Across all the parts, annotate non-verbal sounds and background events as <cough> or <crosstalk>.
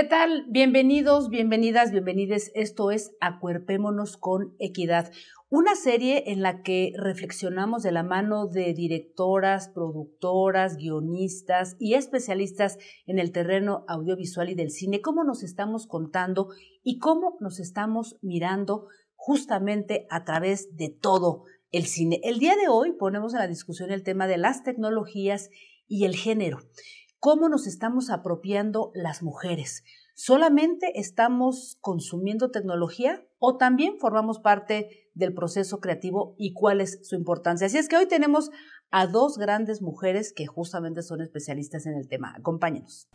¿Qué tal? Bienvenidos, bienvenidas, bienvenides. Esto es Acuerpémonos con Equidad, una serie en la que reflexionamos de la mano de directoras, productoras, guionistas y especialistas en el terreno audiovisual y del cine, cómo nos estamos contando y cómo nos estamos mirando justamente a través de todo el cine. El día de hoy ponemos en la discusión el tema de las tecnologías y el género cómo nos estamos apropiando las mujeres. ¿Solamente estamos consumiendo tecnología o también formamos parte del proceso creativo y cuál es su importancia? Así es que hoy tenemos a dos grandes mujeres que justamente son especialistas en el tema. Acompáñenos.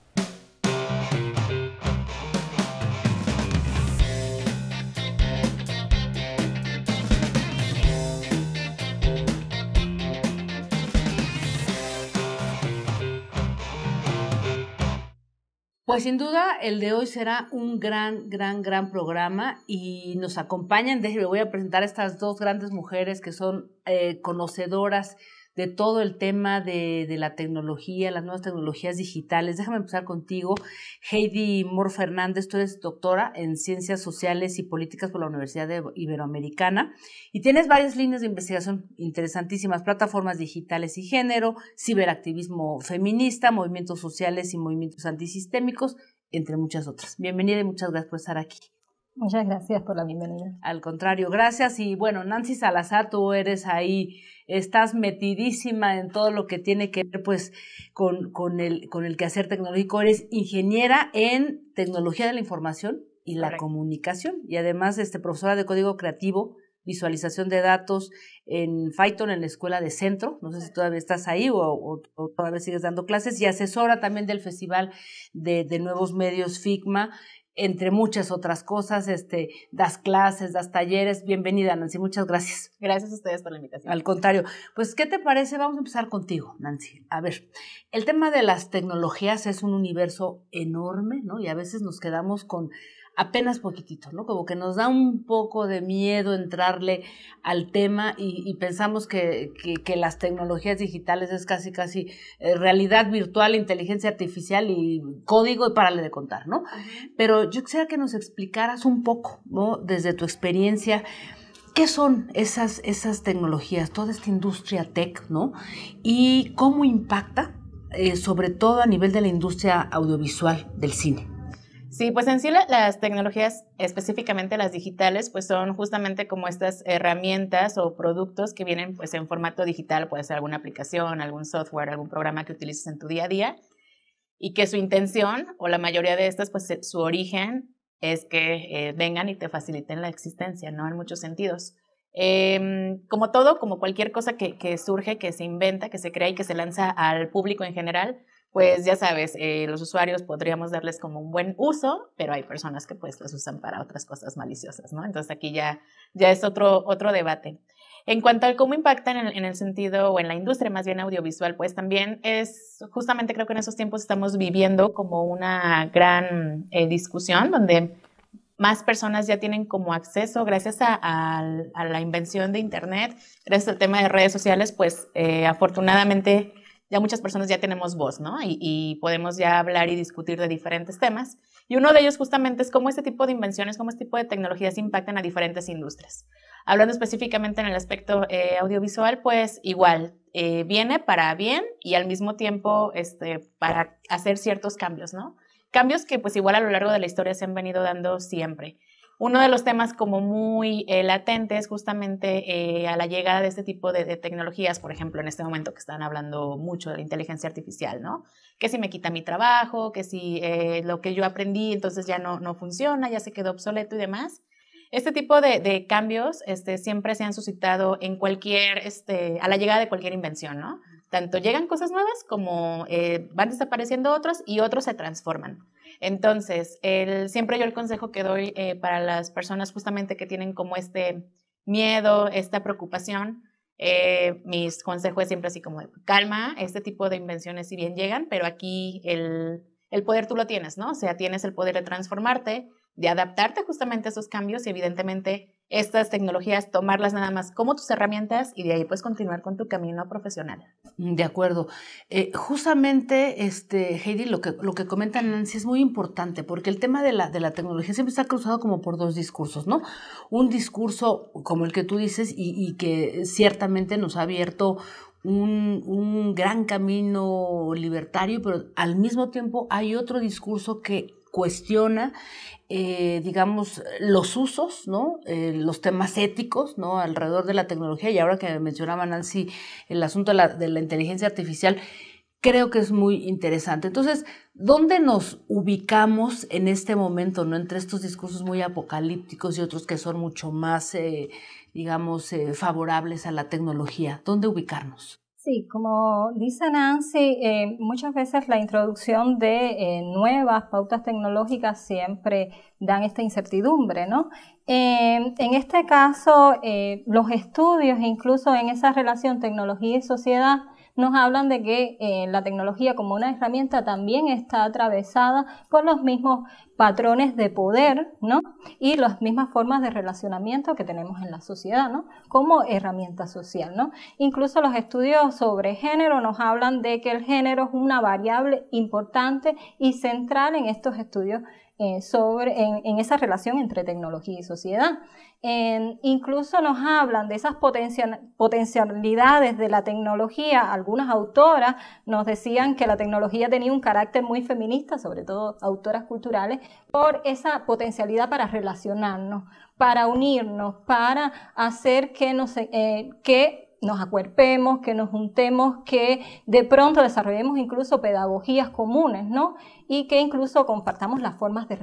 Pues sin duda el de hoy será un gran, gran, gran programa y nos acompañan, déjenme, voy a presentar a estas dos grandes mujeres que son eh, conocedoras de todo el tema de, la tecnología, las nuevas tecnologías digitales. Déjame empezar contigo. Heidi Moore Fernández, tú eres doctora en Ciencias Sociales y Políticas por la Universidad Iberoamericana y tienes varias líneas de investigación interesantísimas, plataformas digitales y género, ciberactivismo feminista, movimientos sociales y movimientos antisistémicos, entre muchas otras. Bienvenida y muchas gracias por estar aquí. Muchas gracias por la bienvenida. Al contrario, gracias. Y bueno, Nancy Salazar, tú eres ahí, estás metidísima en todo lo que tiene que ver pues con, con, el, con el quehacer tecnológico. Eres ingeniera en tecnología de la información y la comunicación y además este, profesora de código creativo, visualización de datos en Python en la escuela de centro. No sé si todavía estás ahí o, todavía sigues dando clases y asesora también del Festival de, de Nuevos Medios FIGMA entre muchas otras cosas, este, das clases, das talleres. Bienvenida, Nancy, muchas gracias. Gracias a ustedes por la invitación. Al contrario, pues, ¿qué te parece? Vamos a empezar contigo, Nancy. A ver, el tema de las tecnologías es un universo enorme, ¿no? Y a veces nos quedamos con apenas poquitito, ¿no? Como que nos da un poco de miedo entrarle al tema y, pensamos que, las tecnologías digitales es casi, casi eh, realidad virtual, inteligencia artificial y código y párale de contar, ¿no? Pero yo quisiera que nos explicaras un poco, ¿no? Desde tu experiencia. ¿Qué son esas, esas tecnologías, toda esta industria tech, ¿no? Y cómo impacta, eh, sobre todo a nivel de la industria audiovisual del cine? Sí, pues en sí las tecnologías, específicamente las digitales, pues son justamente como estas herramientas o productos que vienen pues en formato digital, puede ser alguna aplicación, algún software, algún programa que utilices en tu día a día y que su intención o la mayoría de estas, pues eh, su origen es que eh, vengan y te faciliten la existencia, ¿no? En muchos sentidos. Em, como todo, como cualquier cosa que surge, que se inventa, que se crea y que se lanza al público en general, pues ya sabes, eh, los usuarios podríamos darles como un buen uso, pero hay personas que pues las usan para otras cosas maliciosas, ¿no? Entonces aquí ya, ya es otro, otro debate. En cuanto al cómo impactan en, el sentido o en la industria más bien audiovisual, pues también es, justamente creo que en esos tiempos estamos viviendo como una gran eh, discusión donde más personas ya tienen como acceso, gracias a, la invención de Internet, gracias al tema de redes sociales, pues eh, afortunadamente ya muchas personas ya tenemos voz, ¿no? Y, podemos ya hablar y discutir de diferentes temas. Y uno de ellos justamente es cómo este tipo de invenciones, cómo este tipo de tecnologías impactan a diferentes industrias. Hablando específicamente en el aspecto eh, audiovisual, pues igual, eh, viene para bien y al mismo tiempo este, para hacer ciertos cambios, ¿no? Cambios que pues igual a lo largo de la historia se han venido dando siempre uno de los temas como muy eh, latentes justamente eh, a la llegada de este tipo de, tecnologías, por ejemplo, en este momento que están hablando mucho de inteligencia artificial, ¿no? Que si me quita mi trabajo, que si eh, lo que yo aprendí entonces ya no, funciona, ya se quedó obsoleto y demás. Este tipo de, cambios este, siempre se han suscitado en cualquier, este, a la llegada de cualquier invención, ¿no? Tanto llegan cosas nuevas como van desapareciendo otros y otros se transforman. Entonces, siempre yo el consejo que doy eh, para las personas justamente que tienen como este miedo, esta preocupación, eh, mis consejos es siempre así como calma, este tipo de invenciones si bien llegan, pero aquí el, el poder tú lo tienes, ¿no? O sea, tienes el poder de transformarte, de adaptarte justamente a esos cambios y evidentemente estas tecnologías, tomarlas nada más como tus herramientas y de ahí puedes continuar con tu camino profesional. De acuerdo. Eh, justamente, este, Heidi, lo que, lo que comenta Nancy es muy importante porque el tema de la, tecnología siempre está cruzado como por dos discursos, ¿no? Un discurso como el que tú dices y, que ciertamente nos ha abierto un, un, gran camino libertario, pero al mismo tiempo hay otro discurso que cuestiona, eh, digamos, los usos, ¿no? Eh, los temas éticos, ¿no? Alrededor de la tecnología. Y ahora que mencionaba Nancy el asunto de la, inteligencia artificial, creo que es muy interesante. Entonces, ¿dónde nos ubicamos en este momento, ¿no? Entre estos discursos muy apocalípticos y otros que son mucho más, eh, digamos, favorables a la tecnología. ¿Dónde ubicarnos? Sí, como dice Nancy, eh, muchas veces la introducción de eh, nuevas pautas tecnológicas siempre dan esta incertidumbre, ¿no? Eh, en este caso, los estudios, incluso en esa relación tecnología y sociedad, nos hablan de que la tecnología como una herramienta también está atravesada por los mismos patrones de poder, ¿no? Y las mismas formas de relacionamiento que tenemos en la sociedad, Como herramienta social, ¿no? Incluso los estudios sobre género nos hablan de que el género es una variable importante y central en estos estudios eh, sobre, en, esa relación entre tecnología y sociedad. incluso nos hablan de esas potencialidades de la tecnología. Algunas autoras nos decían que la tecnología tenía un carácter muy feminista, sobre todo autoras culturales, por esa potencialidad para relacionarnos, para unirnos, para hacer que nos, eh, que nos acuerpemos, que nos juntemos, que de pronto desarrollemos incluso pedagogías comunes, ¿no? y que incluso compartamos las formas de,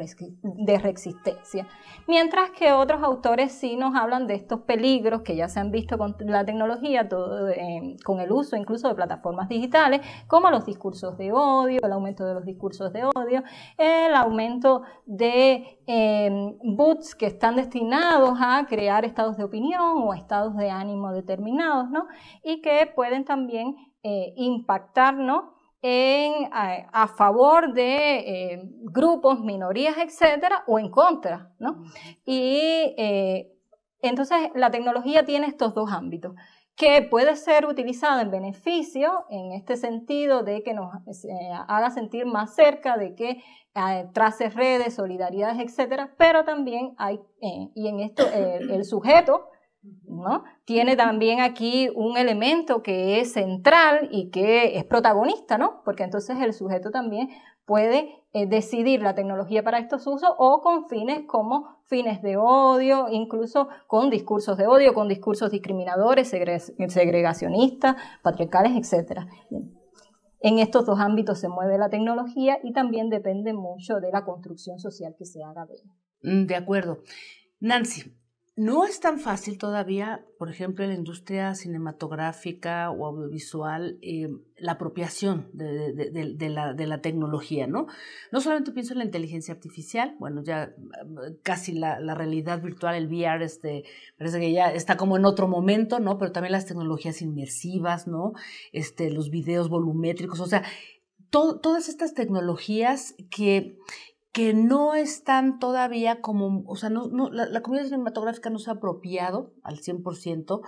de, resistencia. Mientras que otros autores sí nos hablan de estos peligros que ya se han visto con la tecnología, todo, em, con el uso incluso de plataformas digitales, como los discursos de odio, el aumento de los discursos de odio, el aumento de boots em, bots que están destinados a crear estados de opinión o estados de ánimo determinados, ¿no? Y que pueden también eh, impactarnos a, favor de eh, grupos, minorías, etcétera, o en contra, Y eh, entonces la tecnología tiene estos dos ámbitos, que puede ser utilizada en beneficio, en este sentido de que nos eh, haga sentir más cerca, de que trace redes, solidaridades, etcétera, pero también hay, y en esto el sujeto ¿no? Tiene también aquí un elemento que es central y que es protagonista, ¿no? Porque entonces el sujeto también puede eh, decidir la tecnología para estos usos o con fines como fines de odio, incluso con discursos de odio, con discursos discriminadores, segregacionistas, patriarcales, etc. En estos dos ámbitos se mueve la tecnología y también depende mucho de la construcción social que se haga de ella. Mm, de acuerdo. Nancy, no es tan fácil todavía, por ejemplo, en la industria cinematográfica o audiovisual, eh, la apropiación de, la, tecnología, ¿no? No solamente pienso en la inteligencia artificial, bueno, ya casi la, realidad virtual, el VR, este, parece que ya está como en otro momento, ¿no? Pero también las tecnologías inmersivas, ¿no? Este, los videos volumétricos, o sea, todas estas tecnologías que que no están todavía como, o sea, no, la, comunidad cinematográfica no se ha apropiado al 100%.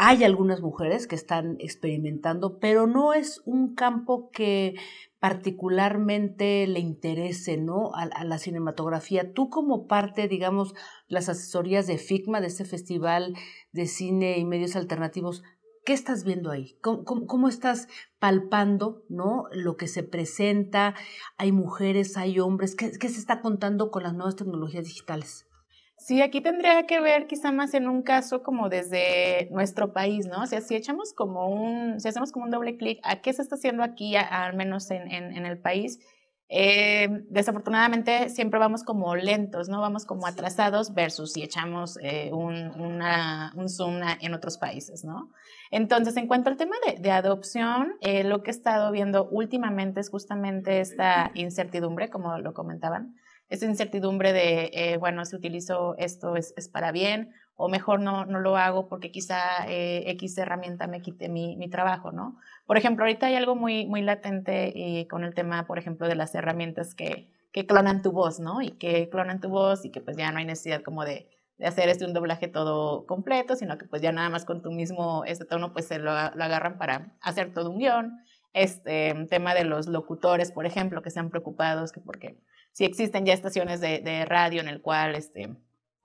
Hay algunas mujeres que están experimentando, pero no es un campo que particularmente le interese ¿no? a, a la cinematografía. Tú como parte, digamos, las asesorías de FICMA, de este Festival de Cine y Medios Alternativos, ¿Qué estás viendo ahí? ¿Cómo, estás palpando ¿no? lo que se presenta? ¿Hay mujeres, hay hombres? ¿Qué, se está contando con las nuevas tecnologías digitales? Sí, aquí tendría que ver quizá más en un caso como desde nuestro país, ¿no? O sea, si echamos como un, si hacemos como un doble clic a qué se está haciendo aquí, al menos en el país, eh, desafortunadamente siempre vamos como lentos, ¿no? Vamos como atrasados versus si echamos eh, un, una, un, zoom en otros países, ¿no? Entonces, en cuanto al tema de, de adopción, eh, lo que he estado viendo últimamente es justamente esta incertidumbre, como lo comentaban, esta incertidumbre de, bueno, si utilizo esto es, es para bien o mejor no, no lo hago porque quizá eh, X herramienta me quite mi, mi, trabajo, ¿no? Por ejemplo, ahorita hay algo muy, muy latente y eh, con el tema, por ejemplo, de las herramientas que, que clonan tu voz, ¿no? Y que clonan tu voz y que pues ya no hay necesidad como de, de hacer este un doblaje todo completo, sino que pues ya nada más con tu mismo este tono pues se lo, agarran para hacer todo un guión. Este tema de los locutores, por ejemplo, que sean preocupados que porque si existen ya estaciones de, de radio en el cual este,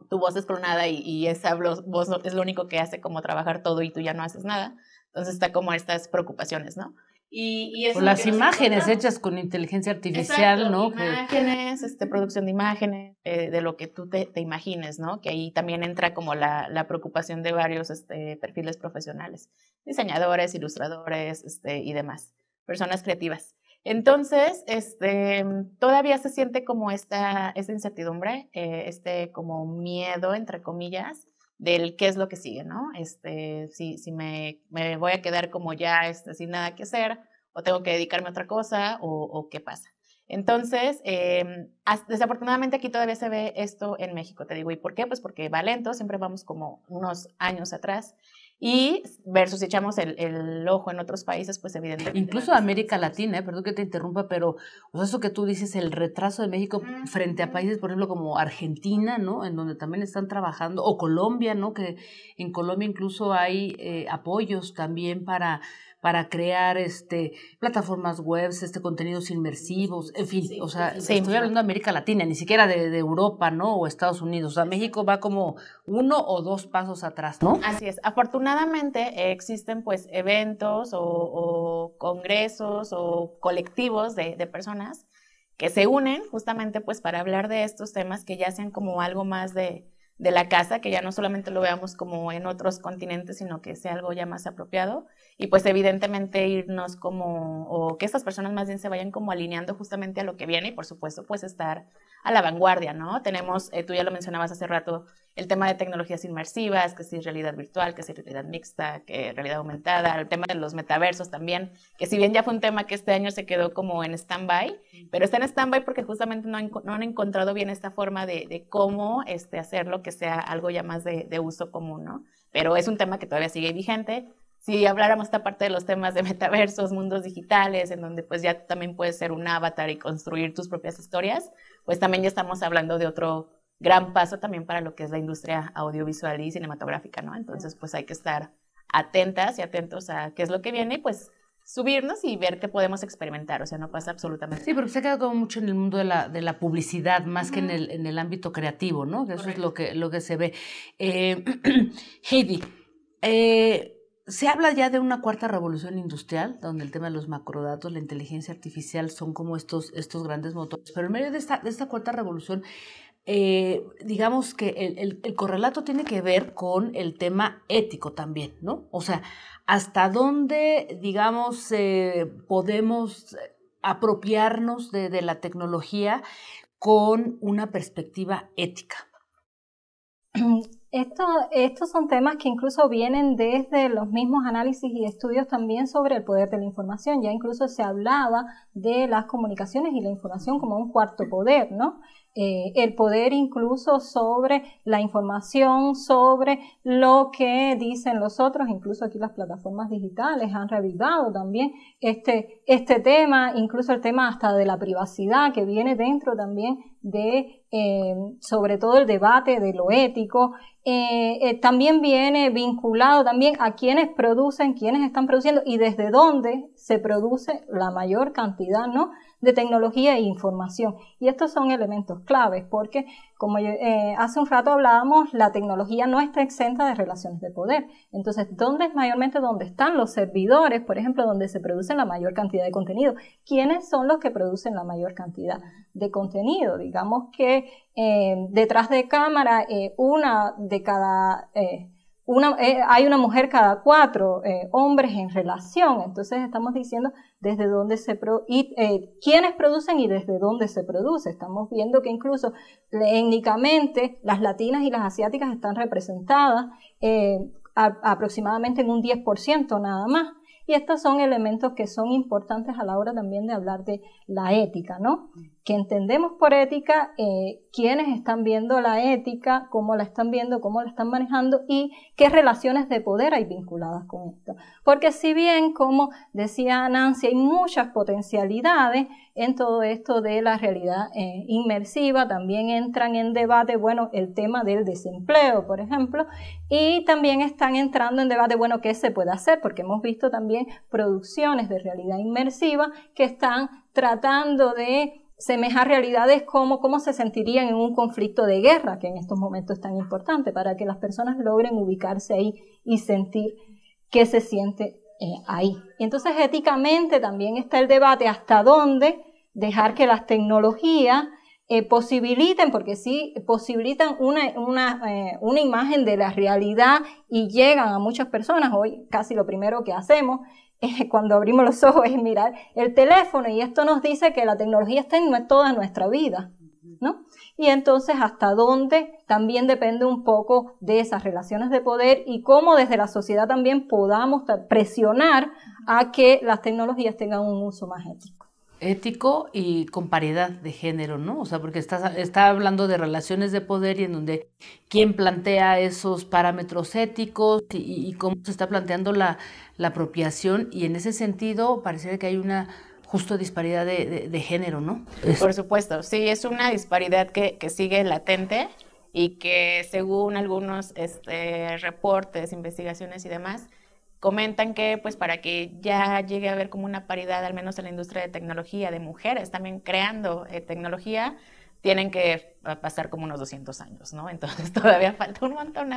tu voz es clonada y, esa voz, es lo único que hace como trabajar todo y tú ya no haces nada. Entonces está como estas preocupaciones, ¿no? Y, las imágenes hechas con inteligencia artificial, exacto, ¿no? Imágenes, este, producción de imágenes, eh, de lo que tú te, imagines, ¿no? Que ahí también entra como la, preocupación de varios este, perfiles profesionales, diseñadores, ilustradores este, y demás, personas creativas. Entonces, este, mm, todavía se siente como esta, esta incertidumbre, eh, este como miedo, entre comillas, del qué es lo que sigue, ¿no? Este, si, me, voy a quedar como ya este, sin nada que hacer, o tengo que dedicarme a otra cosa, o, qué pasa. Entonces, em, desafortunadamente aquí todavía se ve esto en México, te digo, ¿y por qué? Pues porque va lento, siempre vamos como unos años atrás. Y versus si echamos el, ojo en otros países, pues evidentemente. Incluso América Latina, eh, perdón que te interrumpa, pero eso que tú dices, el retraso de México frente a países, por ejemplo, como Argentina, ¿no? En donde también están trabajando, o Colombia, ¿no? Que en Colombia incluso hay eh, apoyos también para para crear este, plataformas web, este, contenidos inmersivos, en fin, o sea, estoy hablando de América Latina, ni siquiera de, Europa, ¿no? O Estados Unidos, o sea, México va como uno o dos pasos atrás, ¿no? Así es, afortunadamente eh, existen pues eventos o, o congresos o colectivos de, de personas que se unen justamente pues para hablar de estos temas que ya sean como algo más de, de la casa, que ya no solamente lo veamos como en otros continentes, sino que sea algo ya más apropiado. Y pues evidentemente irnos como, o que estas personas más bien se vayan como alineando justamente a lo que viene y por supuesto pues estar a la vanguardia, ¿no? Tenemos, eh, tú ya lo mencionabas hace rato, el tema de tecnologías inmersivas, que si realidad virtual, que es realidad mixta, que realidad aumentada, el tema de los metaversos también, que si bien ya fue un tema que este año se quedó como en stand-by, pero está en stand-by porque justamente no han, encontrado bien esta forma de, cómo este, hacerlo que sea algo ya más de, de uso común, ¿no? Pero es un tema que todavía sigue vigente, si habláramos esta parte de los temas de metaversos, mundos digitales, en donde pues ya también puedes ser un avatar y construir tus propias historias, pues también ya estamos hablando de otro gran paso también para lo que es la industria audiovisual y cinematográfica, ¿no? Entonces, pues hay que estar atentas y atentos a qué es lo que viene y pues subirnos y ver qué podemos experimentar, o sea, no pasa absolutamente. Sí, porque se ha quedado mucho en el mundo de la, publicidad, más que en el, en el ámbito creativo, ¿no? eso es lo que, lo que se ve. Eh, <clears throat> Heidi, eh, se habla ya de una cuarta revolución industrial, donde el tema de los macrodatos, la inteligencia artificial son como estos, estos grandes motores, pero en medio de esta, cuarta revolución, eh, digamos que el, correlato tiene que ver con el tema ético también, ¿no? O sea, hasta dónde, digamos, eh, podemos apropiarnos de, de la tecnología con una perspectiva ética. <clears throat> estos son temas que incluso vienen desde los mismos análisis y estudios también sobre el poder de la información. Ya incluso se hablaba de las comunicaciones y la información como un cuarto poder, ¿no? Eh, el poder incluso sobre la información, sobre lo que dicen los otros, incluso aquí las plataformas digitales han reivindicado también este, este, tema, incluso el tema hasta de la privacidad que viene dentro también de eh, sobre todo el debate de lo ético, eh, también viene vinculado también a quienes producen, quienes están produciendo y desde dónde se produce la mayor cantidad ¿no? de tecnología e información. Y estos son elementos claves porque, como eh, hace un rato hablábamos, la tecnología no está exenta de relaciones de poder. Entonces, ¿dónde es mayormente donde están los servidores, por ejemplo, donde se produce la mayor cantidad de contenido? ¿Quiénes son los que producen la mayor cantidad de contenido? Digamos que eh, detrás de cámara, eh, una de cada eh, hay una mujer cada cuatro eh, hombres en relación. Entonces estamos diciendo desde dónde se eh, quiénes producen y desde dónde se produce. Estamos viendo que incluso étnicamente las latinas y las asiáticas están representadas aproximadamente en un 10% nada más. Y estos son elementos que son importantes a la hora también de hablar de la ética, ¿no? Que entendemos por ética quienes eh, quiénes están viendo la ética, cómo la están viendo, cómo la están manejando y qué relaciones de poder hay vinculadas con esto. Porque si bien, como decía Nancy, hay muchas potencialidades, en todo esto de la realidad eh, inmersiva. También entran en debate, bueno, el tema del desempleo, por ejemplo, y también están entrando en debate, bueno, qué se puede hacer, porque hemos visto también producciones de realidad inmersiva que están tratando de semejar realidades como cómo se sentirían en un conflicto de guerra, que en estos momentos es tan importante, para que las personas logren ubicarse ahí y sentir qué se siente eh, ahí. Entonces, éticamente también está el debate hasta dónde dejar que las tecnologías eh, posibiliten, porque sí, posibilitan eh, una, imagen de la realidad y llegan a muchas personas. Hoy casi lo primero que hacemos <laughs> eh, cuando abrimos los ojos es mirar el teléfono y esto nos dice que la tecnología está en toda nuestra vida, ¿no? y entonces hasta dónde también depende un poco de esas relaciones de poder y cómo desde la sociedad también podamos presionar a que las tecnologías tengan un uso más ético. Ético y con paridad de género, ¿no? O sea, porque está, está hablando de relaciones de poder y en donde quién plantea esos parámetros éticos y, cómo se está planteando la, la apropiación y en ese sentido parece que hay una justo disparidad de, de, género, ¿no? Por supuesto, sí, es una disparidad que, que sigue latente y que según algunos este, reportes, investigaciones y demás, comentan que pues para que ya llegue a haber como una paridad, al menos en la industria de tecnología, de mujeres también creando eh, tecnología, tienen que pasar como unos 200 años, ¿no? Entonces <laughs> todavía falta un montón,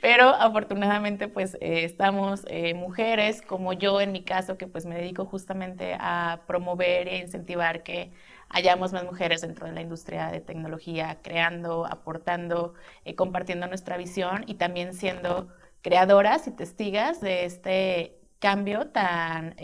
pero afortunadamente pues eh, estamos eh, mujeres como yo en mi caso que pues me dedico justamente a promover e incentivar que hayamos más mujeres dentro de la industria de tecnología, creando, aportando, eh, compartiendo nuestra visión y también siendo creadoras y testigas de este cambio tan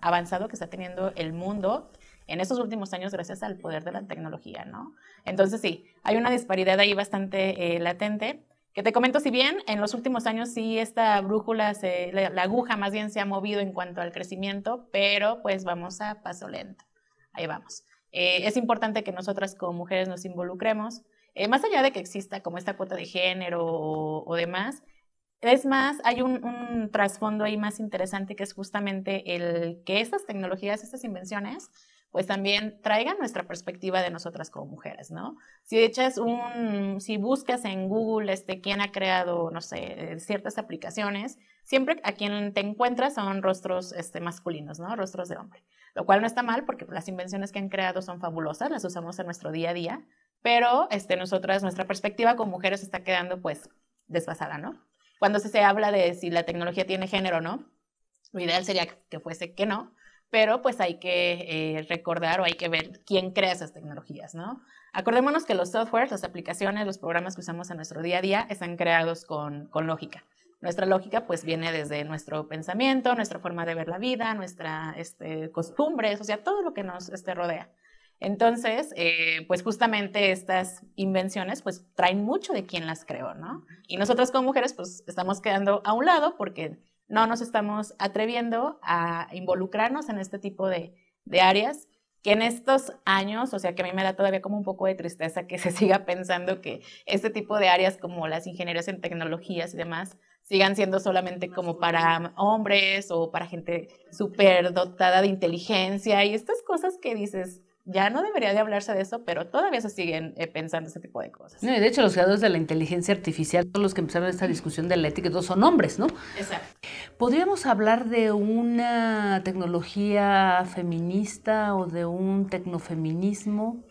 avanzado que está teniendo el mundo en estos últimos años gracias al poder de la tecnología, ¿no? Entonces sí, hay una disparidad ahí bastante eh, latente. Que te comento, si bien en los últimos años sí esta brújula, la, aguja más bien se ha movido en cuanto al crecimiento, pero pues vamos a paso lento. Ahí vamos. Eh, es importante que nosotras como mujeres nos involucremos, eh, más allá de que exista como esta cuota de género o, demás, es más, hay un, trasfondo ahí más interesante que es justamente el que estas tecnologías, estas invenciones, pues también traigan nuestra perspectiva de nosotras como mujeres, ¿no? Si echas un, si buscas en Google, este, quién ha creado, no sé, eh, ciertas aplicaciones, siempre a quien te encuentras son rostros, este, masculinos, ¿no? Rostros de hombre. Lo cual no está mal porque las invenciones que han creado son fabulosas, las usamos en nuestro día a día, pero, este, nosotras, nuestra perspectiva como mujeres está quedando, pues, desfasada, ¿no? Cuando se, se habla de si la tecnología tiene género o no, lo ideal sería que fuese que no, pero pues hay que eh, recordar o hay que ver quién crea esas tecnologías, ¿no? Acordémonos que los softwares, las aplicaciones, los programas que usamos en nuestro día a día están creados con, lógica. Nuestra lógica pues viene desde nuestro pensamiento, nuestra forma de ver la vida, nuestras este, costumbres, o sea, todo lo que nos este, rodea. Entonces, eh, pues justamente estas invenciones pues traen mucho de quién las creó, ¿no? Y nosotras como mujeres pues estamos quedando a un lado porque no nos estamos atreviendo a involucrarnos en este tipo de, áreas que en estos años, o sea que a mí me da todavía como un poco de tristeza que <laughs> se siga pensando que este tipo de áreas como las ingenierías en tecnologías y demás sigan siendo solamente como para hombres o para gente súper dotada de inteligencia y estas cosas que dices, ya no debería de hablarse de eso, pero todavía se siguen eh, pensando ese tipo de cosas. No, de hecho, los creadores de la inteligencia artificial, todos los que empezaron esta discusión de la ética, todos son hombres, ¿no? Exacto. ¿Podríamos hablar de una tecnología feminista o de un tecnofeminismo?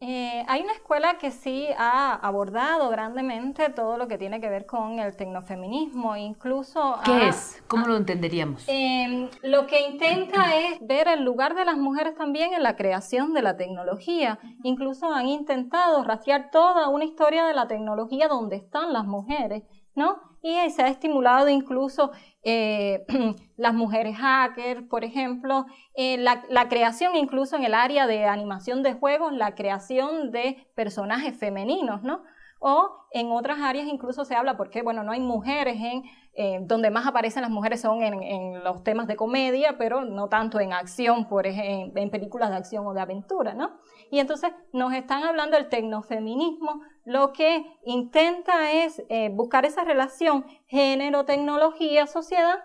Eh, hay una escuela que sí ha abordado grandemente todo lo que tiene que ver con el tecnofeminismo, incluso... ¿Qué es? ¿Cómo lo entenderíamos? Em, lo que intenta <clears throat> es ver el lugar de las mujeres también en la creación de la tecnología. Incluso han intentado rastrear toda una historia de la tecnología donde están las mujeres, ¿no? y se ha estimulado incluso eh, <clears throat> las mujeres hackers, por ejemplo, eh, la, creación incluso en el área de animación de juegos, la creación de personajes femeninos, ¿no? O en otras áreas incluso se habla, porque bueno, no hay mujeres en, eh, donde más aparecen las mujeres son en, en, los temas de comedia, pero no tanto en acción, por ejemplo, en películas de acción o de aventura, ¿no? Y entonces nos están hablando del tecnofeminismo, lo que intenta es eh, buscar esa relación género, tecnología, sociedad,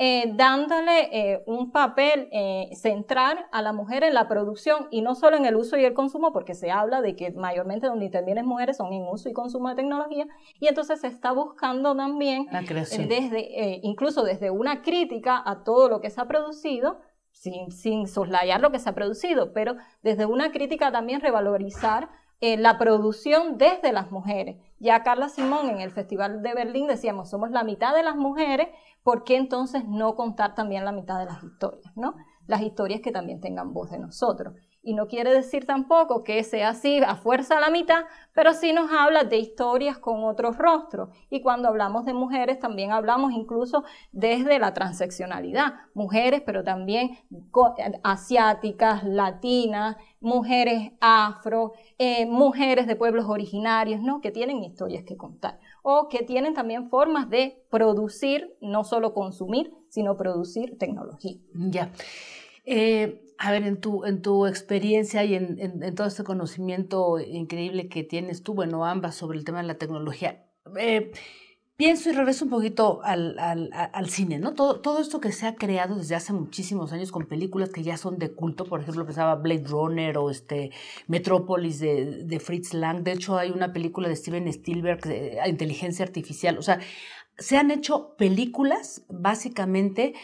eh, dándole eh, un papel central a la mujer en la producción y no solo en el uso y el consumo, porque se habla de que mayormente donde intervienen mujeres son en uso y consumo de tecnología, y entonces se está buscando también, Desde, incluso desde una crítica a todo lo que se ha producido, sin, sin soslayar lo que se ha producido, pero desde una crítica también revalorizar la producción desde las mujeres. Ya Carla Simón en el Festival de Berlín decíamos, somos la mitad de las mujeres, ¿por qué entonces no contar también la mitad de las historias? ¿no? Las historias que también tengan voz de nosotros. Y no quiere decir tampoco que sea así a fuerza a la mitad, pero sí nos habla de historias con otros rostros. Y cuando hablamos de mujeres, también hablamos incluso desde la transeccionalidad. Mujeres, pero también asiáticas, latinas, mujeres afro, eh, mujeres de pueblos originarios, ¿no? Que tienen historias que contar. O que tienen también formas de producir, no solo consumir, sino producir tecnología. Ya. Eh, a ver, en tu, en tu experiencia y en, todo este conocimiento increíble que tienes tú, bueno, ambas sobre el tema de la tecnología, eh, pienso y regreso un poquito al, cine, ¿no? Todo, todo, esto que se ha creado desde hace muchísimos años con películas que ya son de culto, por ejemplo, pensaba Blade Runner o este Metrópolis de, de, Fritz Lang, de hecho hay una película de Steven Spielberg, de Inteligencia Artificial, o sea, se han hecho películas básicamente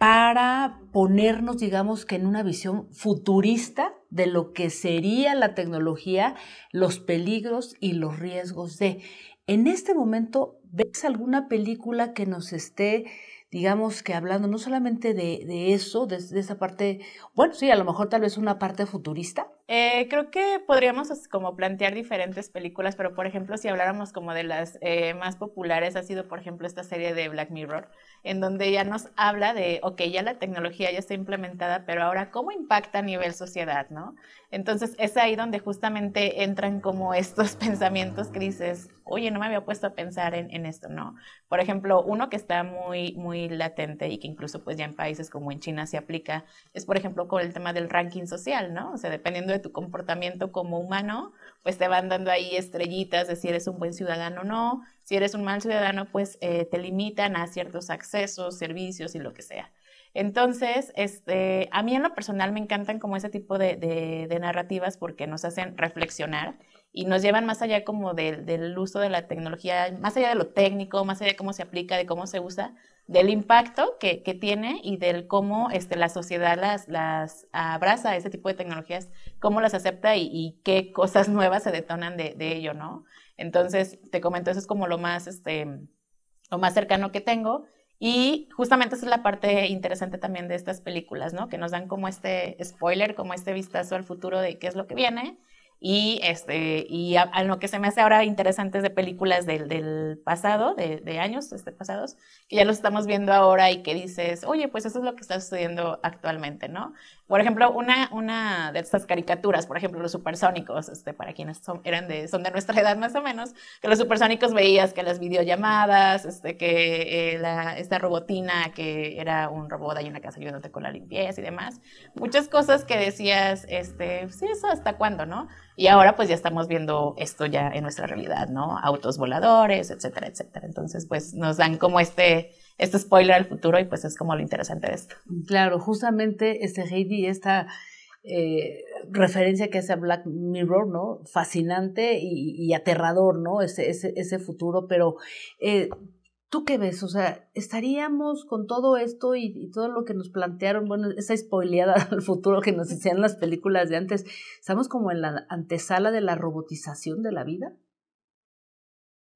para ponernos, digamos que en una visión futurista de lo que sería la tecnología, los peligros y los riesgos de. En este momento, ¿ves alguna película que nos esté, digamos que hablando no solamente de, eso, de esa parte, bueno, sí, a lo mejor tal vez una parte futurista, eh, creo que podríamos como plantear diferentes películas, pero por ejemplo, si habláramos como de las eh, más populares, ha sido por ejemplo esta serie de Black Mirror, en donde ya nos habla de, ok, ya la tecnología ya está implementada, pero ahora cómo impacta a nivel sociedad, ¿no? Entonces es ahí donde justamente entran como estos <laughs> pensamientos que dices, oye, no me había puesto a pensar en, en esto, ¿no? Por ejemplo, uno que está muy, muy latente y que incluso pues ya en países como en China se aplica, es por ejemplo con el tema del ranking social, ¿no? O sea, dependiendo de tu comportamiento como humano, pues te van dando ahí estrellitas de si eres un buen ciudadano o no. Si eres un mal ciudadano, pues eh, te limitan a ciertos accesos, servicios y lo que sea. Entonces, este, a mí en lo personal me encantan como ese tipo de, narrativas porque nos hacen reflexionar y nos llevan más allá como del uso de la tecnología, más allá de lo técnico, más allá de cómo se aplica, de cómo se usa, del impacto que, tiene y del cómo este, la sociedad las, abraza, ese tipo de tecnologías, cómo las acepta y, qué cosas nuevas se detonan de, ello, ¿no? Entonces, te comento, eso es como lo más, este, lo más cercano que tengo. Y justamente esa es la parte interesante también de estas películas, ¿no? Que nos dan como este spoiler, como este vistazo al futuro de qué es lo que viene y, este, y a, lo que se me hace ahora interesantes de películas del, del pasado, de, de, años este, pasados, que ya los estamos viendo ahora y que dices, oye, pues eso es lo que está sucediendo actualmente, ¿no? Por ejemplo, una, una de estas caricaturas, por ejemplo, los supersónicos, este, para quienes son, eran de, son de nuestra <laughs> edad más o menos, que los supersónicos veías que las videollamadas, este, que eh, esta robotina que era un robot ahí en la casa ayudándote con la limpieza y demás, muchas cosas que decías, este, sí, eso hasta cuándo, ¿no? Y ahora pues ya estamos viendo esto ya en nuestra realidad, ¿no? Autos voladores, etcétera, etcétera. Entonces, pues nos dan como este este spoiler del futuro y pues es como lo interesante de esto. Claro, justamente este Heidi, esta eh, referencia que hace a Black Mirror, ¿no? Fascinante y, aterrador, ¿no? Ese, ese, futuro, pero eh, ¿tú qué ves? O sea, ¿estaríamos con todo esto y, todo lo que nos plantearon, bueno, esa spoileada <laughs> al futuro que nos decían las películas de antes, ¿estamos como en la antesala de la robotización de la vida?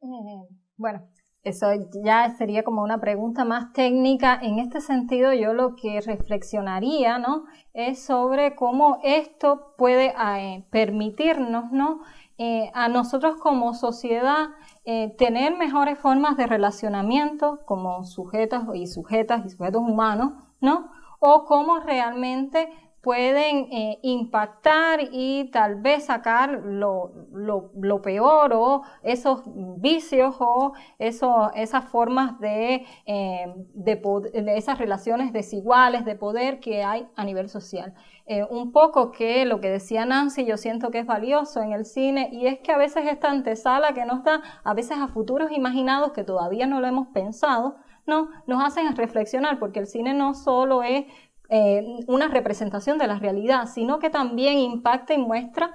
Eh, bueno, eso ya sería como una pregunta más técnica. En este sentido, yo lo que reflexionaría, ¿no? Es sobre cómo esto puede ah, eh, permitirnos, ¿no? Eh, a nosotros como sociedad eh, tener mejores formas de relacionamiento como sujetas y sujetas y sujetos humanos, ¿no? O cómo realmente pueden eh, impactar y tal vez sacar lo, peor o esos vicios o eso, esas formas de, eh, de, esas relaciones desiguales de poder que hay a nivel social. Eh, un poco que lo que decía Nancy yo siento que es valioso en el cine y es que a veces esta antesala que nos da, a veces a futuros imaginados que todavía no lo hemos pensado, no, nos hacen reflexionar porque el cine no solo es eh, una representación de la realidad, sino que también impacta y muestra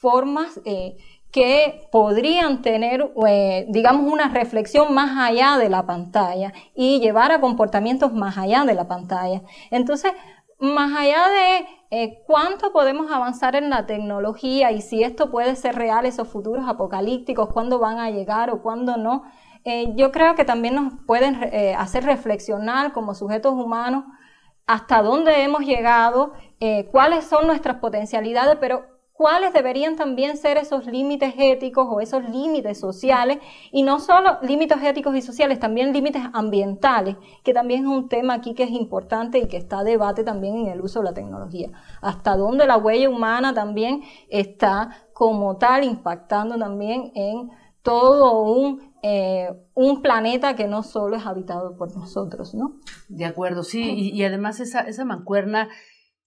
formas eh, que podrían tener, eh, digamos, una reflexión más allá de la pantalla y llevar a comportamientos más allá de la pantalla. Entonces, más allá de cuánto podemos avanzar en la tecnología y si esto puede ser real, esos futuros apocalípticos, cuándo van a llegar o cuándo no, yo creo que también nos pueden hacer reflexionar como sujetos humanos hasta dónde hemos llegado, eh, cuáles son nuestras potencialidades, pero cuáles deberían también ser esos límites éticos o esos límites sociales, y no solo límites éticos y sociales, también límites ambientales, que también es un tema aquí que es importante y que está debate también en el uso de la tecnología. Hasta dónde la huella humana también está como tal impactando también en todo un eh, un planeta que no solo es habitado por nosotros, ¿no? De acuerdo, sí, y, y además esa, esa mancuerna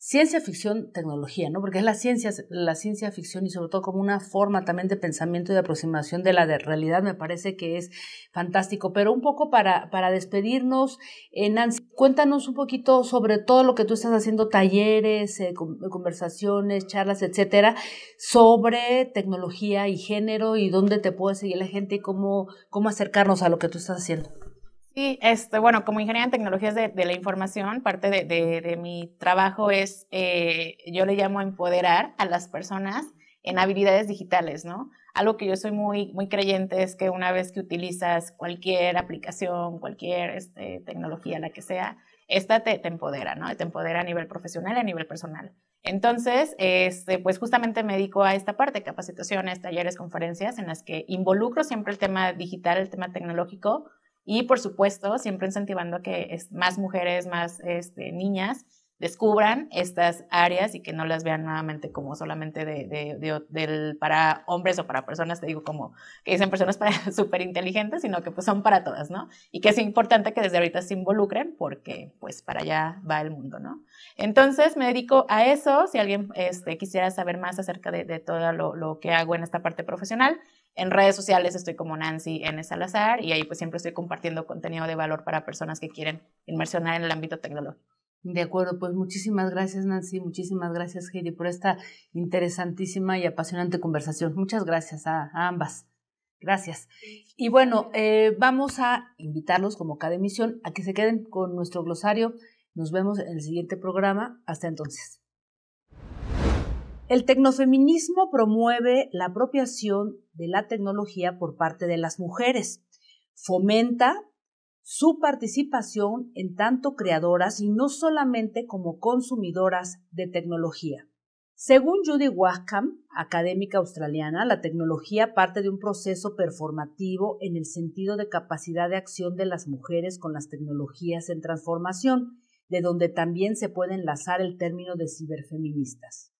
ciencia ficción, tecnología, ¿no? Porque es la ciencia, la ciencia ficción y sobre todo como una forma también de pensamiento y de aproximación de la de realidad me parece que es fantástico. Pero un poco para, para despedirnos, eh, Nancy, cuéntanos un poquito sobre todo lo que tú estás haciendo, talleres, eh, conversaciones, charlas, etcétera, sobre tecnología y género y dónde te puede seguir la gente y cómo, cómo acercarnos a lo que tú estás haciendo. Sí, este, bueno, como ingeniera en tecnologías de, la información, parte de, mi trabajo es, eh, yo le llamo empoderar a las personas en habilidades digitales, ¿no? Algo que yo soy muy, muy creyente es que una vez que utilizas cualquier aplicación, cualquier este, tecnología, la que sea, esta te, te, empodera, ¿no? Te empodera a nivel profesional, a nivel personal. Entonces, este, pues justamente me dedico a esta parte, capacitaciones, talleres, conferencias, en las que involucro siempre el tema digital, el tema tecnológico, y por supuesto, siempre incentivando que más mujeres, más este, niñas descubran estas áreas y que no las vean nuevamente como solamente de, para hombres o para personas, te digo, como que dicen personas súper <laughs> inteligentes, sino que pues son para todas, ¿no? Y que es importante que desde ahorita se involucren porque pues para allá va el mundo, ¿no? Entonces me dedico a eso, si alguien este, quisiera saber más acerca de, todo lo, lo que hago en esta parte profesional, en redes sociales estoy como Nancy en Salazar y ahí pues siempre estoy compartiendo contenido de valor para personas que quieren inmersionar en el ámbito tecnológico. De acuerdo, pues muchísimas gracias Nancy, muchísimas gracias Heidi por esta interesantísima y apasionante conversación. Muchas gracias a, ambas. Gracias. Y bueno, eh, vamos a invitarlos como cada emisión a que se queden con nuestro glosario. Nos vemos en el siguiente programa. Hasta entonces. El tecnofeminismo promueve la apropiación de la tecnología por parte de las mujeres, fomenta su participación en tanto creadoras y no solamente como consumidoras de tecnología. Según Judy Wackham, académica australiana, la tecnología parte de un proceso performativo en el sentido de capacidad de acción de las mujeres con las tecnologías en transformación, de donde también se puede enlazar el término de ciberfeministas.